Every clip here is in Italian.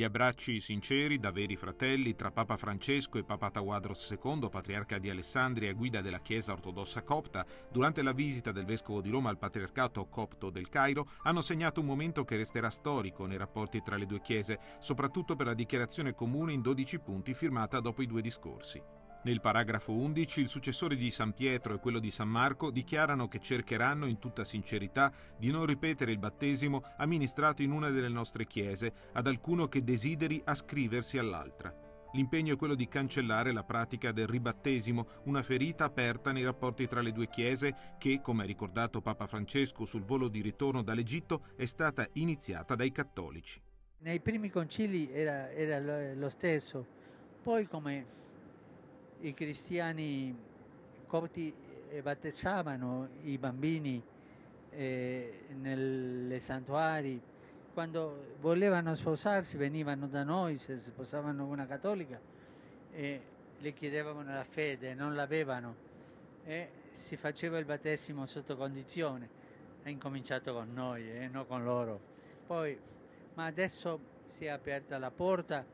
Gli abbracci sinceri da veri fratelli tra Papa Francesco e Papa Tawadros II, patriarca di Alessandria guida della Chiesa ortodossa copta, durante la visita del vescovo di Roma al patriarcato copto del Cairo, hanno segnato un momento che resterà storico nei rapporti tra le due chiese, soprattutto per la dichiarazione comune in 12 punti firmata dopo i due discorsi. Nel paragrafo 11 il successore di San Pietro e quello di San Marco dichiarano che cercheranno in tutta sincerità di non ripetere il battesimo amministrato in una delle nostre chiese ad alcuno che desideri ascriversi all'altra. L'impegno è quello di cancellare la pratica del ribattesimo, una ferita aperta nei rapporti tra le due chiese che, come ha ricordato Papa Francesco sul volo di ritorno dall'Egitto, è stata iniziata dai cattolici. Nei primi concili era, era lo stesso, poi come i cristiani copti eh, battezzavano i bambini eh, nei santuari, quando volevano sposarsi venivano da noi, se sposavano una cattolica eh, le chiedevano la fede, non l'avevano e si faceva il battesimo sotto condizione, ha incominciato con noi e eh, non con loro. Poi, ma adesso si è aperta la porta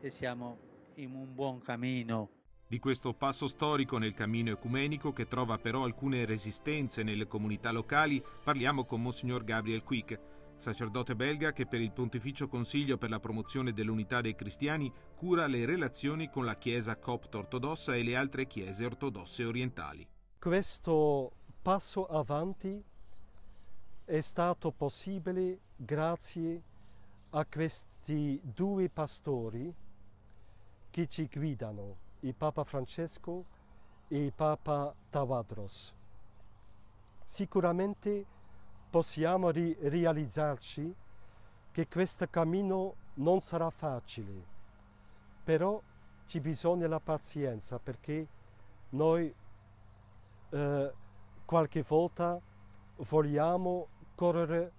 e siamo in un buon cammino di questo passo storico nel cammino ecumenico che trova però alcune resistenze nelle comunità locali, parliamo con Monsignor Gabriel Quick, sacerdote belga che per il Pontificio Consiglio per la promozione dell'unità dei cristiani cura le relazioni con la Chiesa copta ortodossa e le altre chiese ortodosse orientali. Questo passo avanti è stato possibile grazie a questi due pastori che ci guidano il Papa Francesco e il Papa Tavadros. Sicuramente possiamo ri realizzarci che questo cammino non sarà facile, però ci bisogna la pazienza perché noi eh, qualche volta vogliamo correre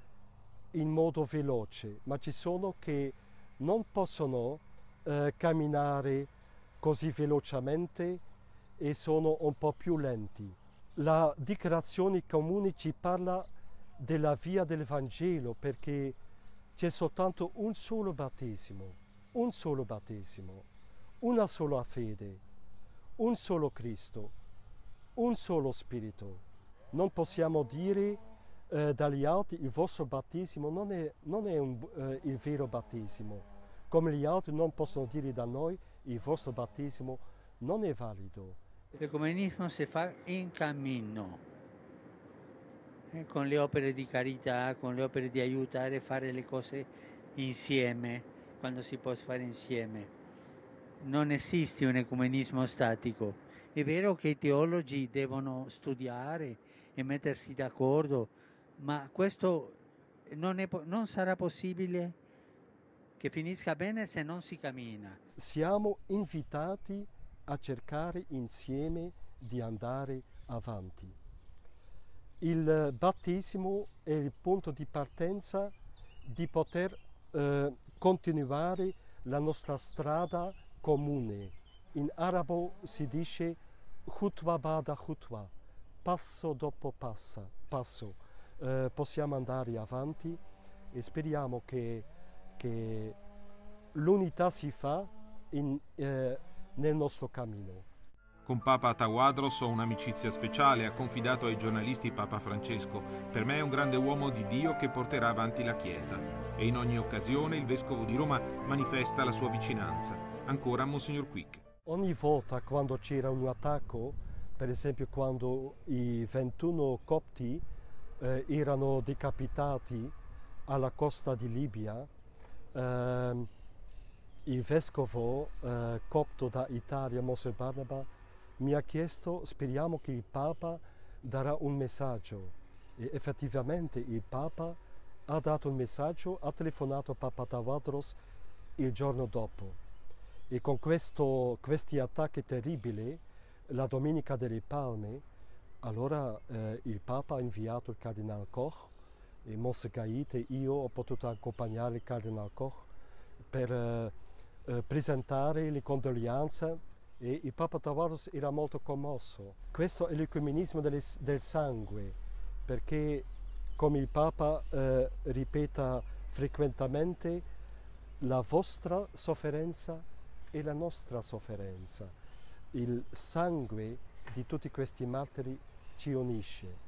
in modo veloce, ma ci sono che non possono eh, camminare così velocemente e sono un po' più lenti. La dichiarazione comune ci parla della via del Vangelo perché c'è soltanto un solo battesimo, un solo battesimo, una sola fede, un solo Cristo, un solo Spirito. Non possiamo dire eh, dagli altri il vostro battesimo non è, non è un, eh, il vero battesimo, come gli altri non possono dire da noi il vostro battesimo non è valido. L'ecumenismo si fa in cammino, eh, con le opere di carità, con le opere di aiutare a fare le cose insieme, quando si può fare insieme. Non esiste un ecumenismo statico. È vero che i teologi devono studiare e mettersi d'accordo, ma questo non, è, non sarà possibile che finisca bene se non si cammina. Siamo invitati a cercare insieme di andare avanti. Il battesimo è il punto di partenza di poter eh, continuare la nostra strada comune. In arabo si dice khutwa bada khutwa, passo dopo passa, passo. Eh, possiamo andare avanti e speriamo che che l'unità si fa in, eh, nel nostro cammino. Con Papa Tawadros ho un'amicizia speciale, ha confidato ai giornalisti Papa Francesco. Per me è un grande uomo di Dio che porterà avanti la Chiesa. E in ogni occasione il Vescovo di Roma manifesta la sua vicinanza. Ancora Monsignor Quick. Ogni volta quando c'era un attacco, per esempio quando i 21 copti eh, erano decapitati alla costa di Libia, ehm, il vescovo eh, copto da Italia, Mosè Barnaba, mi ha chiesto, speriamo che il Papa darà un messaggio. E effettivamente il Papa ha dato un messaggio, ha telefonato Papa Tavadros il giorno dopo. E con questo, questi attacchi terribili, la Domenica delle Palme, allora eh, il Papa ha inviato il Cardinal Koch mosse Gaite, io ho potuto accompagnare il Cardinal Koch per eh, eh, presentare le condoglianze e il Papa Tavares era molto commosso. Questo è l'ecumenismo del, del sangue, perché come il Papa eh, ripeta frequentemente, la vostra sofferenza è la nostra sofferenza. Il sangue di tutti questi martiri ci unisce.